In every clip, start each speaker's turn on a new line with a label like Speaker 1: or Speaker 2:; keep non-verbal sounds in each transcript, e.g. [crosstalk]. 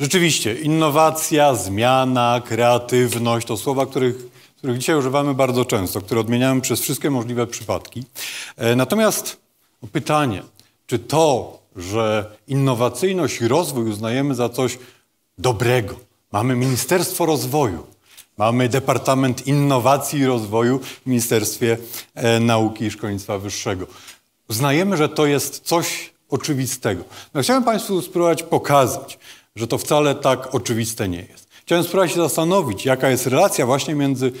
Speaker 1: Rzeczywiście, innowacja, zmiana, kreatywność to słowa, których, których dzisiaj używamy bardzo często, które odmieniamy przez wszystkie możliwe przypadki. E, natomiast pytanie, czy to, że innowacyjność i rozwój uznajemy za coś dobrego, mamy Ministerstwo Rozwoju, Mamy Departament Innowacji i Rozwoju w Ministerstwie e, Nauki i Szkolnictwa Wyższego. Uznajemy, że to jest coś oczywistego. No, chciałem Państwu spróbować pokazać, że to wcale tak oczywiste nie jest. Chciałem spróbować się zastanowić, jaka jest relacja właśnie między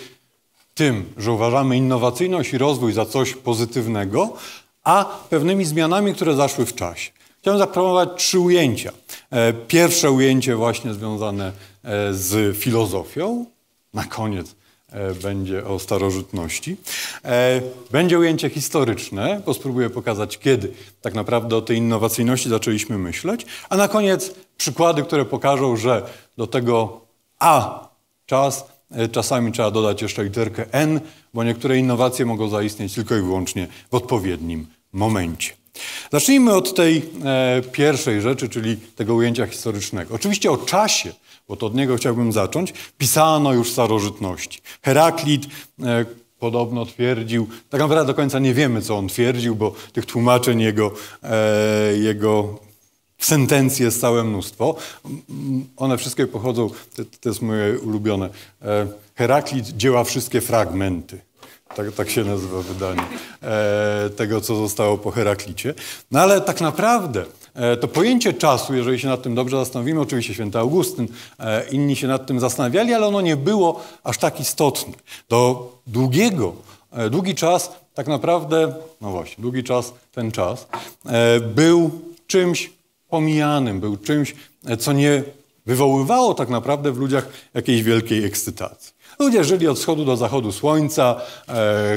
Speaker 1: tym, że uważamy innowacyjność i rozwój za coś pozytywnego, a pewnymi zmianami, które zaszły w czasie. Chciałem zaproponować trzy ujęcia. E, pierwsze ujęcie właśnie związane e, z filozofią, na koniec E, będzie o starożytności. E, będzie ujęcie historyczne, bo spróbuję pokazać, kiedy tak naprawdę o tej innowacyjności zaczęliśmy myśleć. A na koniec przykłady, które pokażą, że do tego A czas e, czasami trzeba dodać jeszcze literkę N, bo niektóre innowacje mogą zaistnieć tylko i wyłącznie w odpowiednim momencie. Zacznijmy od tej e, pierwszej rzeczy, czyli tego ujęcia historycznego. Oczywiście o czasie bo to od niego chciałbym zacząć, pisano już starożytności. Heraklit e, podobno twierdził, tak naprawdę do końca nie wiemy, co on twierdził, bo tych tłumaczeń jego, e, jego sentencji jest całe mnóstwo. One wszystkie pochodzą, to, to jest moje ulubione, e, Heraklit dzieła wszystkie fragmenty. Tak, tak, się nazywa wydanie e, tego, co zostało po Heraklicie. No ale tak naprawdę E, to pojęcie czasu, jeżeli się nad tym dobrze zastanowimy, oczywiście święty Augustyn, e, inni się nad tym zastanawiali, ale ono nie było aż tak istotne. Do długiego, e, długi czas tak naprawdę, no właśnie, długi czas, ten czas, był czymś pomijanym, był czymś, co nie wywoływało tak naprawdę w ludziach jakiejś wielkiej ekscytacji. Ludzie żyli od wschodu do zachodu słońca.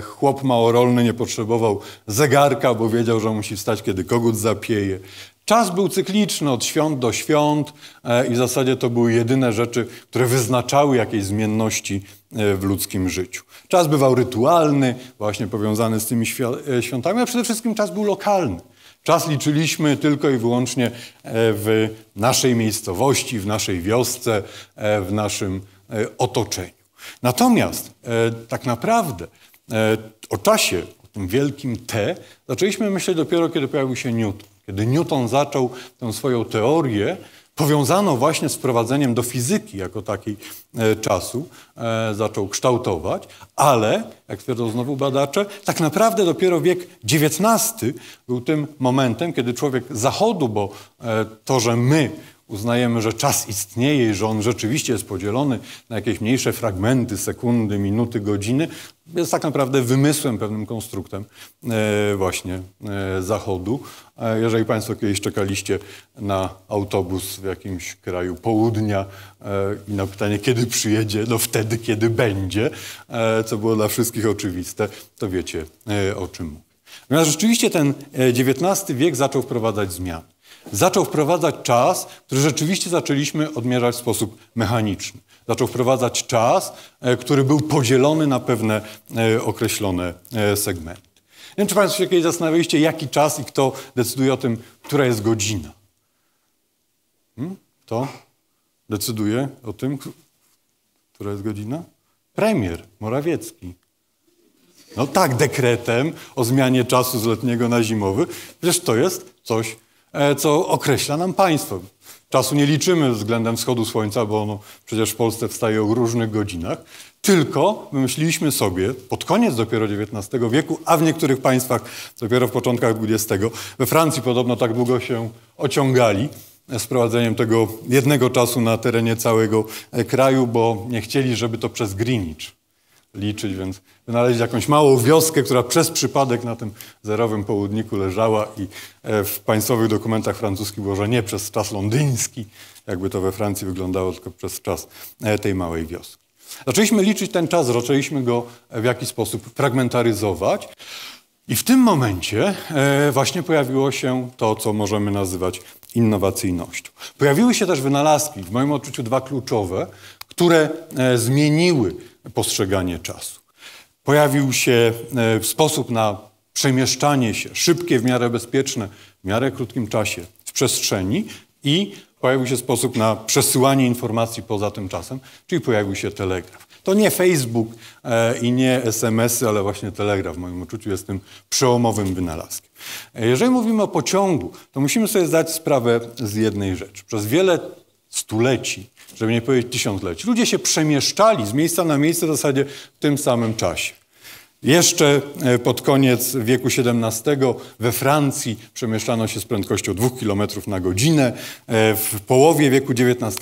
Speaker 1: chłop małorolny nie potrzebował zegarka, bo wiedział, że musi wstać, kiedy kogut zapieje. Czas był cykliczny od świąt do świąt e, i w zasadzie to były jedyne rzeczy, które wyznaczały jakieś zmienności e, w ludzkim życiu. Czas bywał rytualny, właśnie powiązany z tymi e, świątami, a przede wszystkim czas był lokalny. Czas liczyliśmy tylko i wyłącznie w naszej miejscowości, w naszej wiosce, w naszym otoczeniu. Natomiast tak naprawdę o czasie, o tym wielkim T, zaczęliśmy myśleć dopiero, kiedy pojawił się Newton. Kiedy Newton zaczął tę swoją teorię, powiązano właśnie z wprowadzeniem do fizyki jako takiej e, czasu, e, zaczął kształtować, ale, jak twierdzą znowu badacze, tak naprawdę dopiero wiek XIX był tym momentem, kiedy człowiek zachodu, bo e, to, że my uznajemy, że czas istnieje i że on rzeczywiście jest podzielony na jakieś mniejsze fragmenty, sekundy, minuty, godziny, jest tak naprawdę wymysłem, pewnym konstruktem e, właśnie e, Zachodu. E, jeżeli Państwo kiedyś czekaliście na autobus w jakimś kraju południa i na pytanie, kiedy przyjedzie, no wtedy, kiedy będzie, co było dla wszystkich oczywiste, to wiecie o czym mówię. Natomiast rzeczywiście ten XIX wiek zaczął wprowadzać zmiany zaczął wprowadzać czas, który rzeczywiście zaczęliśmy odmierzać w sposób mechaniczny. Zaczął wprowadzać czas, e, który był podzielony na pewne e, określone e, segmenty. Nie wiem, czy Państwo się kiedyś zastanawialiście, jaki czas i kto decyduje o tym, która jest godzina. Hmm? Kto decyduje o tym, która jest godzina? Premier Morawiecki. No tak, dekretem o zmianie czasu z letniego na zimowy. Przecież to jest coś E, co określa nam państwo. Czasu nie liczymy względem wschodu słońca, bo ono przecież w Polsce wstaje o różnych godzinach. Tylko wymyśliliśmy sobie pod koniec dopiero XIX wieku, a w niektórych państwach dopiero w początkach XX, we Francji podobno tak długo się ociągali z prowadzeniem tego jednego czasu na terenie całego e, kraju, bo nie chcieli, żeby to przez Greenwich liczyć, więc wynaleźć jakąś małą wioskę, która przez przypadek na tym zerowym południku leżała i e, w państwowych dokumentach francuskich było, że nie przez czas londyński, jakby to we Francji wyglądało, tylko przez czas e, tej małej wioski. Zaczęliśmy liczyć ten czas, zaczęliśmy go e, w jakiś sposób fragmentaryzować. I w tym momencie właśnie pojawiło się to, co możemy nazywać innowacyjnością. Pojawiły się też wynalazki, w moim odczuciu dwa kluczowe, które e, zmieniły postrzeganie czasu. Pojawił się e, sposób na przemieszczanie się, szybkie, w miarę bezpieczne, w miarę krótkim czasie w przestrzeni i pojawił się sposób na przesyłanie informacji poza tym czasem, czyli pojawił się telegraf. To nie Facebook e, i nie SMS-y, ale właśnie telegraf w moim odczuciu jest tym przełomowym wynalazkiem. E, jeżeli mówimy o pociągu, to musimy sobie zdać sprawę z jednej rzeczy. Przez wiele stuleci, żeby nie powiedzieć tysiącleci, ludzie się przemieszczali z miejsca na miejsce w zasadzie w tym samym czasie. Jeszcze e, pod koniec wieku XVII we Francji przemieszczano się z prędkością 2 km na godzinę. E, w połowie wieku XIX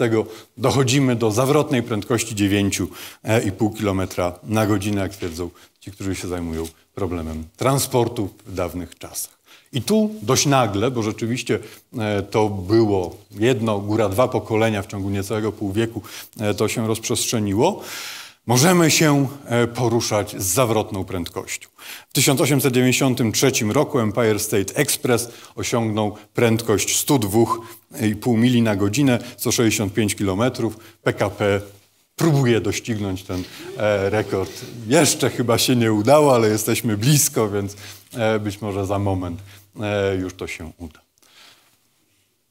Speaker 1: dochodzimy do zawrotnej prędkości 9,5 e, km na godzinę, jak twierdzą ci, którzy się zajmują problemem transportu w dawnych czasach. I tu dość nagle, bo rzeczywiście to było jedno, góra dwa pokolenia w ciągu niecałego pół wieku, to się rozprzestrzeniło. Możemy się e, poruszać z zawrotną prędkością. W 1893 roku Empire State Express osiągnął prędkość 102,5 mili na godzinę, (165 km. PKP próbuje doścignąć ten e, rekord. Jeszcze chyba się nie udało, ale jesteśmy blisko, więc e, być może za moment już to się uda.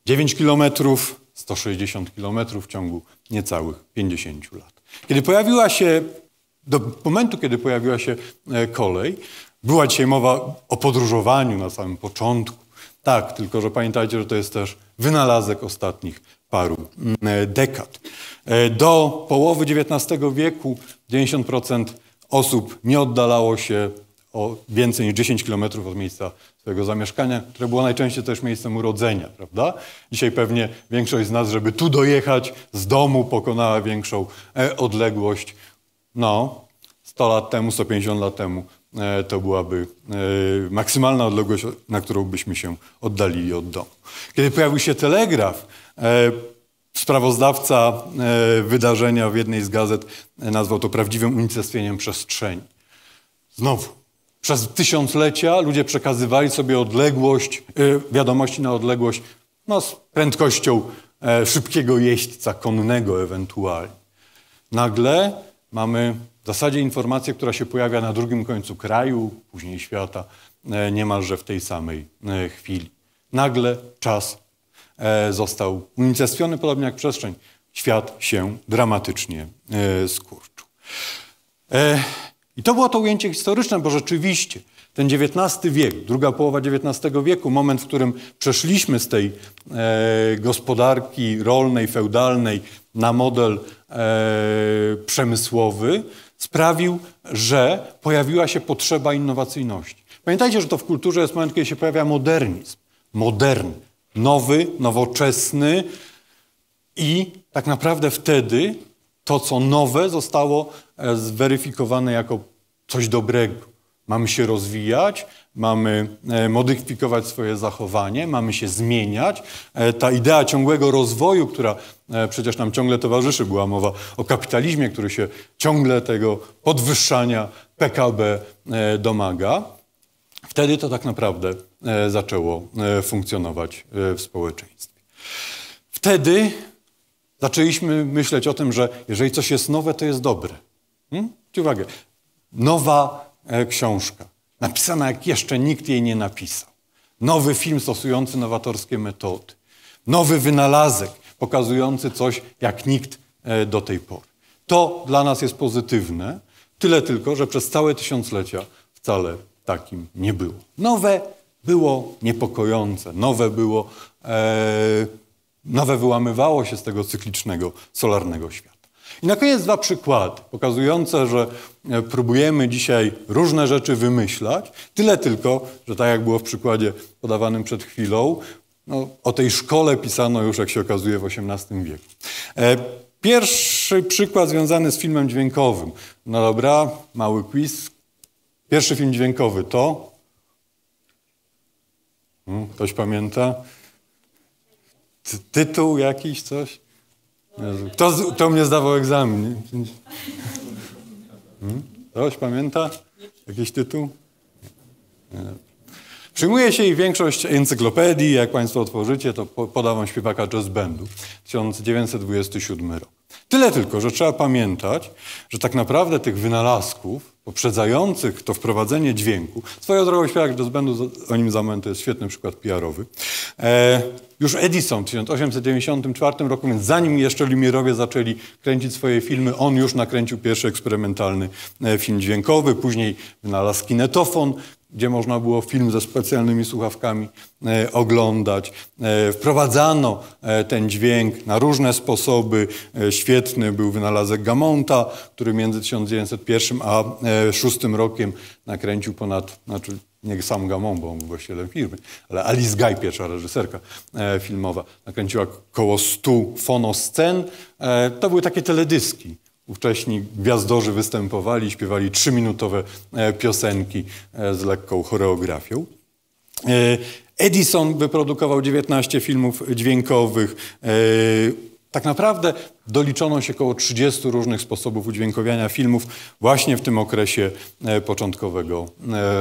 Speaker 1: 9 kilometrów, 160 kilometrów w ciągu niecałych 50 lat. Kiedy pojawiła się, do momentu, kiedy pojawiła się e, kolej, była dzisiaj mowa o podróżowaniu na samym początku. Tak, tylko że pamiętajcie, że to jest też wynalazek ostatnich paru mm, e, dekad. E, do połowy XIX wieku 90% osób nie oddalało się o więcej niż 10 kilometrów od miejsca swojego zamieszkania, które było najczęściej też miejscem urodzenia, prawda? Dzisiaj pewnie większość z nas, żeby tu dojechać z domu, pokonała większą e, odległość. No, 100 lat temu, 150 lat temu e, to byłaby e, maksymalna odległość, na którą byśmy się oddalili od domu. Kiedy pojawił się telegraf, sprawozdawca wydarzenia w jednej z gazet nazwał to prawdziwym unicestwieniem przestrzeni. Znowu, przez tysiąclecia ludzie przekazywali sobie odległość, y, wiadomości na odległość no, z prędkością e, szybkiego jeźdźca, konnego ewentualnie. Nagle mamy w zasadzie informację, która się pojawia na drugim końcu kraju, później świata, e, niemalże w tej samej e, chwili. Nagle czas został unicestwiony, podobnie jak przestrzeń. Świat się dramatycznie skurczył. I to było to ujęcie historyczne, bo rzeczywiście ten XIX wiek, druga połowa XIX wieku, moment, w którym przeszliśmy z tej e, gospodarki rolnej, feudalnej na model e, przemysłowy, sprawił, że pojawiła się potrzeba innowacyjności. Pamiętajcie, że to w kulturze jest moment, kiedy się pojawia modernizm. Modern, nowy, nowoczesny i tak naprawdę wtedy to, co nowe, zostało e, zweryfikowane jako coś dobrego. Mamy się rozwijać, mamy e, modyfikować swoje zachowanie, mamy się zmieniać. E, ta idea ciągłego rozwoju, która przecież nam ciągle towarzyszy, była mowa o kapitalizmie, który się ciągle tego podwyższania PKB domaga. Wtedy to tak naprawdę zaczęło funkcjonować w społeczeństwie. Wtedy Zaczęliśmy myśleć o tym, że jeżeli coś jest nowe, to jest dobre. Hmm? uwagę. Nowa e, książka, napisana jak jeszcze nikt jej nie napisał. Nowy film stosujący nowatorskie metody. Nowy wynalazek pokazujący coś jak nikt e, do tej pory. To dla nas jest pozytywne, tyle tylko, że przez całe tysiąclecia wcale takim nie było. Nowe było niepokojące, nowe było. Ee, nowe wyłamywało się z tego cyklicznego, solarnego świata. I na koniec dwa przykłady pokazujące, że e, próbujemy dzisiaj różne rzeczy wymyślać, tyle tylko, że tak jak było w przykładzie podawanym przed chwilą, no, o tej szkole pisano już, jak się okazuje, w XVIII wieku. E, pierwszy przykład związany z filmem dźwiękowym. No dobra, mały quiz. Pierwszy film dźwiękowy to... Hmm, ktoś pamięta? tytuł jakiś, coś. Jezu. Kto, kto mnie zdawał egzamin? Hmm? Ktoś pamięta? Jakiś tytuł? Nie. Przyjmuje się i większość encyklopedii, jak Państwo otworzycie, to poda śpiewaka jazz bandu. 1927 rok. Tyle tylko, że trzeba pamiętać, że tak naprawdę tych wynalazków poprzedzających to wprowadzenie dźwięku, swoją drogą że do zbędu o nim zamęty to jest świetny przykład PR-owy, e, już Edison w 1894 roku, więc zanim jeszcze Lumierowie zaczęli kręcić swoje filmy, on już nakręcił pierwszy eksperymentalny e, film dźwiękowy, później wynalazł kinetofon, gdzie można było film ze specjalnymi słuchawkami e, oglądać. E, wprowadzano e, ten dźwięk na różne sposoby. Świetny był wynalazek Gamonta, który między 1901 a 6 rokiem nakręcił ponad, znaczy nie sam Gamon, bo on był właścicielem firmy, ale Alice Guy, pierwsza reżyserka filmowa, nakręciła około 100 fonoscen. to były takie teledyski Ówcześni gwiazdorzy występowali, śpiewali trzyminutowe e, piosenki e, z lekką choreografią. E, Edison wyprodukował 19 filmów dźwiękowych. Tak naprawdę doliczono się około 30 różnych sposobów udźwiękowiania filmów właśnie w tym okresie początkowego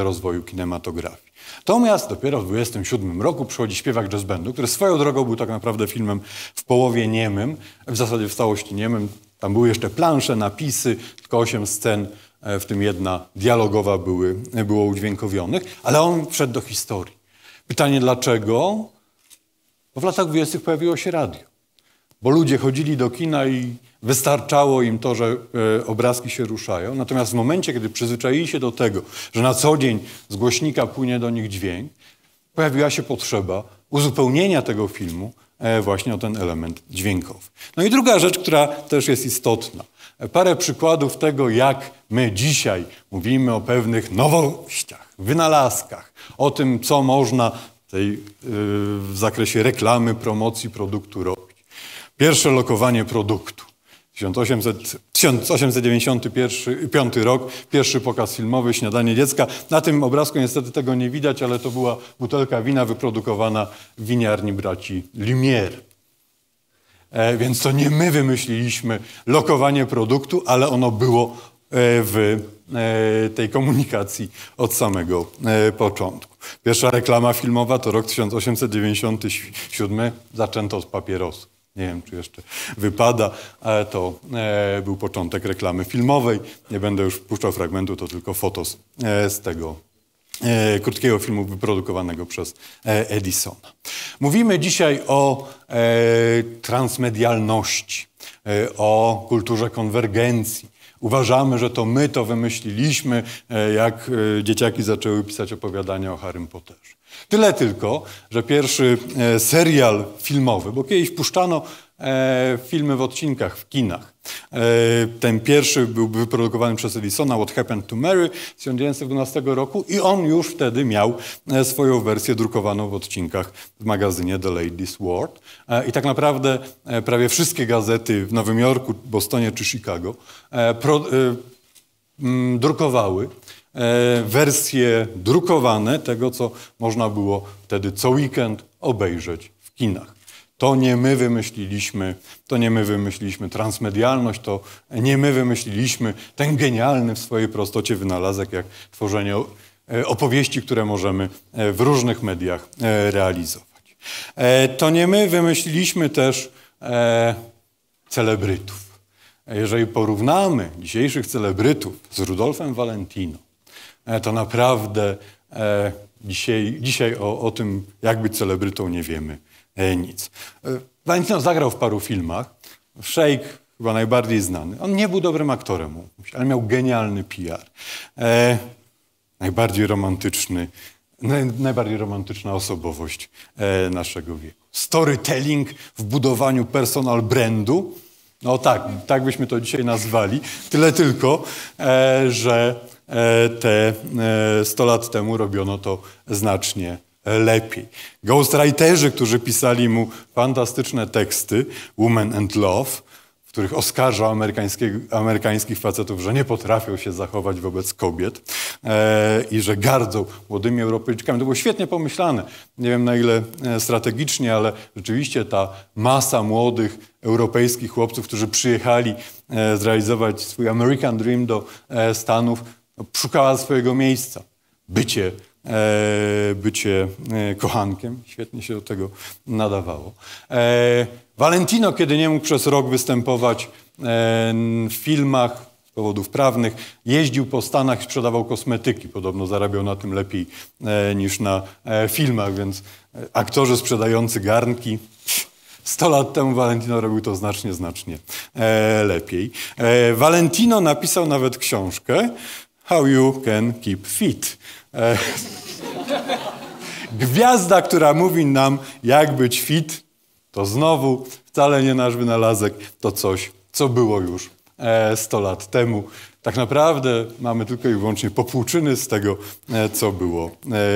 Speaker 1: rozwoju kinematografii. Natomiast dopiero w 27 roku przychodzi śpiewak jazz bandu, który swoją drogą był tak naprawdę filmem w połowie niemym, w zasadzie w całości niemym, tam były jeszcze plansze, napisy, tylko osiem scen, e, w tym jedna dialogowa były, było udźwiękowionych, ale on wszedł do historii. Pytanie dlaczego? Bo w latach dwudziestych pojawiło się radio. Bo ludzie chodzili do kina i wystarczało im to, że e, obrazki się ruszają. Natomiast w momencie, kiedy przyzwyczaili się do tego, że na co dzień z głośnika płynie do nich dźwięk, pojawiła się potrzeba uzupełnienia tego filmu E, właśnie o ten element dźwiękowy. No i druga rzecz, która też jest istotna. Parę przykładów tego, jak my dzisiaj mówimy o pewnych nowościach, wynalazkach, o tym, co można tej, yy, w zakresie reklamy, promocji produktu robić. Pierwsze lokowanie produktu. 1800, 1895 rok, pierwszy pokaz filmowy, Śniadanie dziecka. Na tym obrazku niestety tego nie widać, ale to była butelka wina wyprodukowana w winiarni braci Lumière. E, więc to nie my wymyśliliśmy lokowanie produktu, ale ono było e, w e, tej komunikacji od samego e, początku. Pierwsza reklama filmowa to rok 1897, zaczęto od papierosów nie wiem, czy jeszcze wypada, ale to e, był początek reklamy filmowej. Nie będę już puszczał fragmentu, to tylko fotos e, z tego e, krótkiego filmu wyprodukowanego przez e, Edisona. Mówimy dzisiaj o e, transmedialności, e, o kulturze konwergencji, uważamy, że to my to wymyśliliśmy, e, jak e, dzieciaki zaczęły pisać opowiadania o Harrym Potterze. Tyle tylko, że pierwszy e, serial filmowy, bo kiedyś puszczano E, filmy w odcinkach w kinach. E, ten pierwszy był wyprodukowany przez Edisona, What Happened to Mary z 1912 roku i on już wtedy miał e, swoją wersję drukowaną w odcinkach w magazynie The Ladies' World. I tak naprawdę prawie wszystkie gazety w Nowym Jorku, Bostonie czy Chicago mm, drukowały wersje drukowane tego, co można było wtedy co weekend obejrzeć w kinach. To nie my wymyśliliśmy, to nie my wymyśliliśmy transmedialność, to nie my wymyśliliśmy ten genialny w swojej prostocie wynalazek, jak tworzenie e, opowieści, które możemy e, w różnych mediach e, realizować. To nie my wymyśliliśmy też celebrytów. Jeżeli porównamy dzisiejszych celebrytów z Rudolfem Valentino, to naprawdę dzisiaj, dzisiaj o, o tym, jak być celebrytą, nie wiemy E, nic. E, Valentino zagrał w paru filmach. Shake chyba najbardziej znany. On nie był dobrym aktorem, ale miał genialny PR. E, najbardziej romantyczny, naj, najbardziej romantyczna osobowość e, naszego wieku. Storytelling w budowaniu personal brandu. No tak, tak byśmy to dzisiaj nazwali. Tyle tylko, e, że e, te 100 lat temu robiono to znacznie lepiej. Ghostwriterzy, którzy pisali mu fantastyczne teksty, Woman and Love, w których oskarżał amerykańskich facetów, że nie potrafią się zachować wobec kobiet e, i że gardzą młodymi Europejczykami. To było świetnie pomyślane. Nie wiem na ile e, strategicznie, ale rzeczywiście ta masa młodych europejskich chłopców, którzy przyjechali e, zrealizować swój American Dream do e, Stanów, no, szukała swojego miejsca. Bycie E, bycie e, kochankiem. Świetnie się do tego nadawało. E, Valentino, kiedy nie mógł przez rok występować w filmach, powodów prawnych. Jeździł po Stanach, i sprzedawał kosmetyki. Podobno zarabiał na tym lepiej e, niż na e, filmach, więc e, aktorzy sprzedający garnki. 100 lat temu Valentino robił to znacznie, znacznie lepiej. Valentino napisał nawet książkę How You Can Keep Fit E, [laughs] gwiazda, która mówi nam, jak być fit, to znowu wcale nie nasz wynalazek, to coś, co było już 100 e, lat temu. Tak naprawdę mamy tylko i wyłącznie popłuczyny z tego, e, co było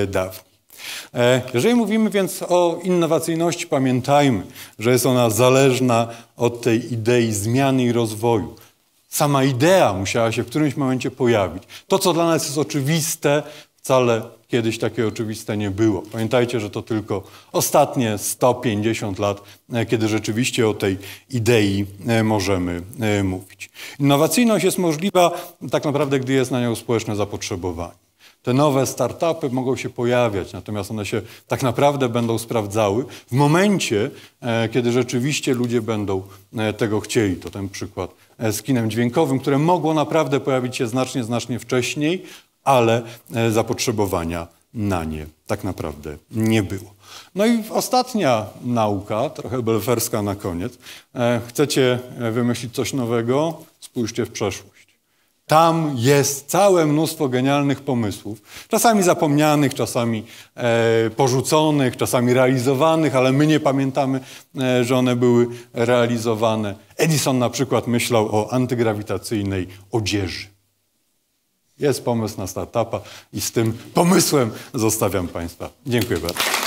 Speaker 1: dawno. Jeżeli mówimy więc o innowacyjności, pamiętajmy, że jest ona zależna od tej idei zmiany i rozwoju. Sama idea musiała się w którymś momencie pojawić. To, co dla nas jest oczywiste, wcale kiedyś takie oczywiste nie było. Pamiętajcie, że to tylko ostatnie 150 lat, e, kiedy rzeczywiście o tej idei e, możemy e, mówić. Innowacyjność jest możliwa tak naprawdę, gdy jest na nią społeczne zapotrzebowanie. Te nowe startupy mogą się pojawiać, natomiast one się tak naprawdę będą sprawdzały w momencie, kiedy rzeczywiście ludzie będą tego chcieli. To ten przykład z kinem dźwiękowym, które mogło naprawdę pojawić się znacznie, znacznie wcześniej, ale e, zapotrzebowania na nie tak naprawdę nie było. No i ostatnia nauka, trochę belferska na koniec. E, chcecie e, wymyślić coś nowego? Spójrzcie w przeszłość. Tam jest całe mnóstwo genialnych pomysłów, czasami zapomnianych, czasami e, porzuconych, czasami realizowanych, ale my nie pamiętamy, e, że one były realizowane. Edison na przykład myślał o antygrawitacyjnej odzieży. Jest pomysł na startupa i z tym pomysłem zostawiam Państwa. Dziękuję bardzo.